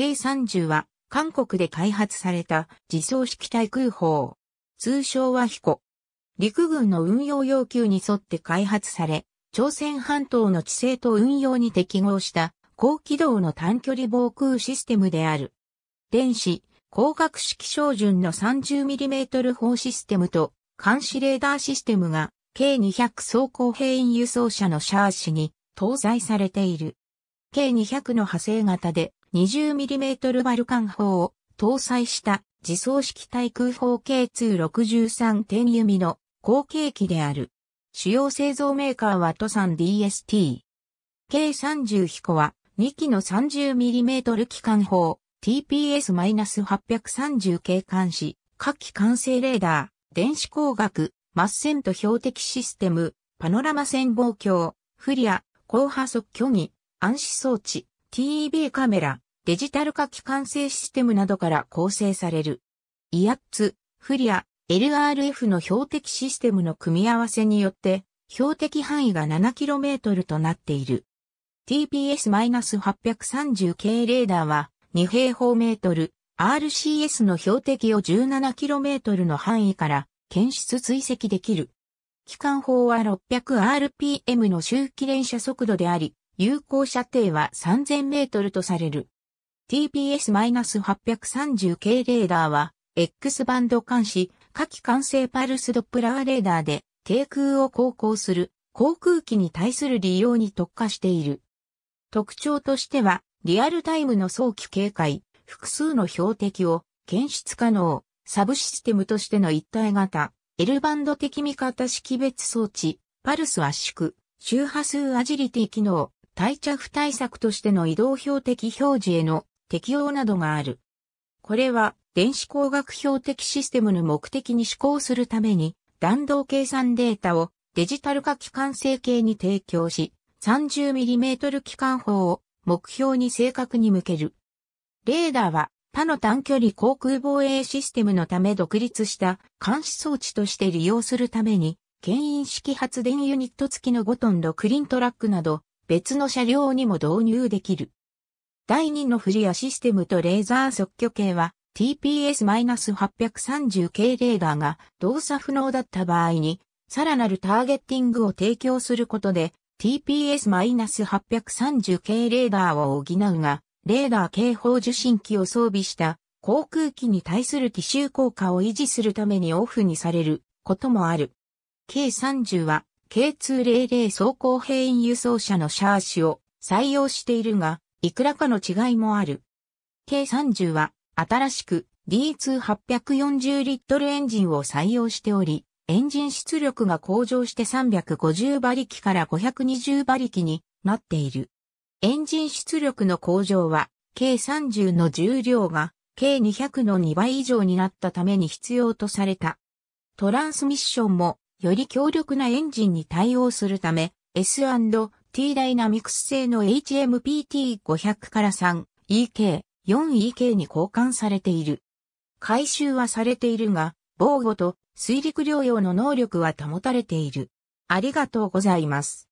K30 は韓国で開発された自走式対空砲。通称は飛行。陸軍の運用要求に沿って開発され、朝鮮半島の地勢と運用に適合した高機動の短距離防空システムである。電子、光学式照準の 30mm 砲システムと監視レーダーシステムが計200装甲兵員輸送車のシャーシに搭載されている。計200の派生型で 20mm バルカン砲を搭載した自走式対空砲 K263 点弓の後継機である。主要製造メーカーはトサン DST。K30 行は2機の 30mm 機関砲 TPS-830 系官士、各機管制レーダー、電子工学、マッセント標的システム、パノラマ潜望鏡、フリア、高波速虚偽、暗視装置、TEB カメラ、デジタル化機関性システムなどから構成される。イアッツ、フリア、LRF の標的システムの組み合わせによって、標的範囲が 7km となっている。TPS-830 系レーダーは2平方メートル、RCS の標的を 17km の範囲から検出追跡できる。機関砲は 600rpm の周期連射速度であり、有効射程は3000メートルとされる。TPS-830 系レーダーは、X バンド監視、下記完成パルスドップラーレーダーで、低空を航行する航空機に対する利用に特化している。特徴としては、リアルタイムの早期警戒、複数の標的を検出可能、サブシステムとしての一体型、L バンド的味方識別装置、パルス圧縮、周波数アジリティ機能、対着対策としての移動標的表示への適用などがある。これは電子工学標的システムの目的に施行するために弾道計算データをデジタル化機関整形に提供し 30mm 機関砲を目標に正確に向ける。レーダーは他の短距離航空防衛システムのため独立した監視装置として利用するために、牽引式発電ユニット付きの5トンのクリントラックなど別の車両にも導入できる。第2のフリアシステムとレーザー測距計は TPS-830 系レーダーが動作不能だった場合に、さらなるターゲッティングを提供することで TPS-830 系レーダーを補うが、レーダー警報受信機を装備した航空機に対する奇襲効果を維持するためにオフにされることもある。K30 は K200 走行兵員輸送車のシャーシを採用しているが、いくらかの違いもある。K30 は新しく D2840 リットルエンジンを採用しており、エンジン出力が向上して350馬力から520馬力になっている。エンジン出力の向上は、K30 の重量が K200 の2倍以上になったために必要とされた。トランスミッションもより強力なエンジンに対応するため、S&T ダイナミクス製の HMPT500 から 3EK、4EK に交換されている。回収はされているが、防護と水陸両用の能力は保たれている。ありがとうございます。